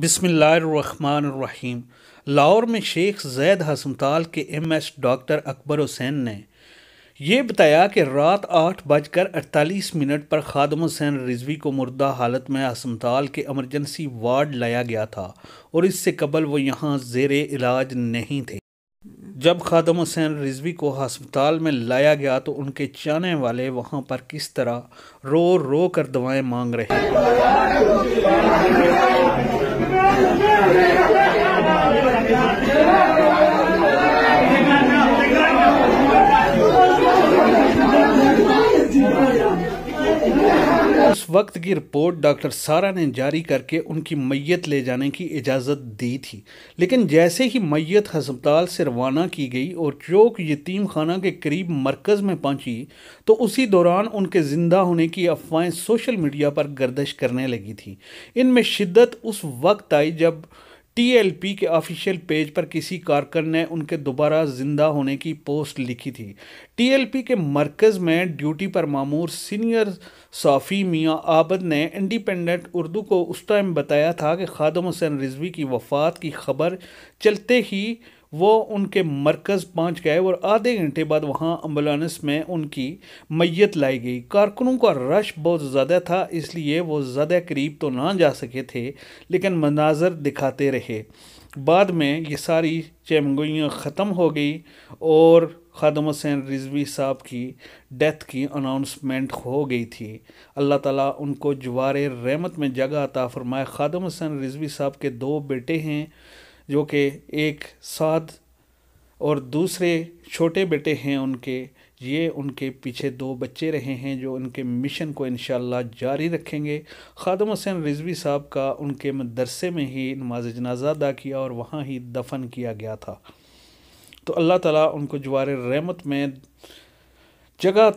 बिसमीम लाहौर में शेख जैद हसमताल के M S doctor Akbar Hussain ने यह बताया कि रात आठ बजकर अड़तालीस मिनट पर खादम हुसैन रिजवी को मुर्दा हालत में हसमताल के एमरजेंसी वार्ड लाया गया था और इससे कबल वो यहाँ जेर इलाज नहीं थे जब खादम हुसैन रिजवी को हस्पताल में लाया गया तो उनके चाहने वाले वहाँ पर किस तरह रो रो कर दवाएँ मांग रहे Não, não, não, não, não. वक्त की रिपोर्ट डॉक्टर सारा ने जारी करके उनकी मैयत ले जाने की इजाज़त दी थी लेकिन जैसे ही मैयत हस्पताल से रवाना की गई और चौक यतीम खाना के करीब मरकज़ में पहुंची तो उसी दौरान उनके ज़िंदा होने की अफवाहें सोशल मीडिया पर गर्दश करने लगी थी इनमें शिद्दत उस वक्त आई जब टीएलपी के ऑफिशियल पेज पर किसी कारकर ने उनके दोबारा जिंदा होने की पोस्ट लिखी थी टीएलपी के मरकज़ में ड्यूटी पर मामूर सीनियर साफ़ी मियाँ आबद ने इंडिपेंडेंट उर्दू को उस टाइम बताया था कि खादम हुसैन रिजवी की वफ़ात की खबर चलते ही वो उनके मरकज़ पहुँच गए और आधे घंटे बाद वहाँ एम्बुलेंस में उनकी मैत लाई गई कारकुनों का रश बहुत ज़्यादा था इसलिए वो ज़्यादा करीब तो ना जा सके थे लेकिन मनाजर दिखाते रहे बाद में ये सारी चैमगोइयाँ ख़त्म हो गई और खादम हुसैन रिजवी साहब की डेथ की अनाउंसमेंट हो गई थी अल्लाह ताला उनको जवार रहमत में जगह अता फ़रमाए खादम हुसैन रिजवी साहब के दो बेटे हैं जो कि एक साथ और दूसरे छोटे बेटे हैं उनके ये उनके पीछे दो बच्चे रहे हैं जो उनके मिशन को इन जारी रखेंगे ख़ादम हुसैन रिजवी साहब का उनके मदरसे में ही नमाज जनाजा अदा किया और वहाँ ही दफन किया गया था तो अल्लाह ताला उनको जवार रहमत में जगह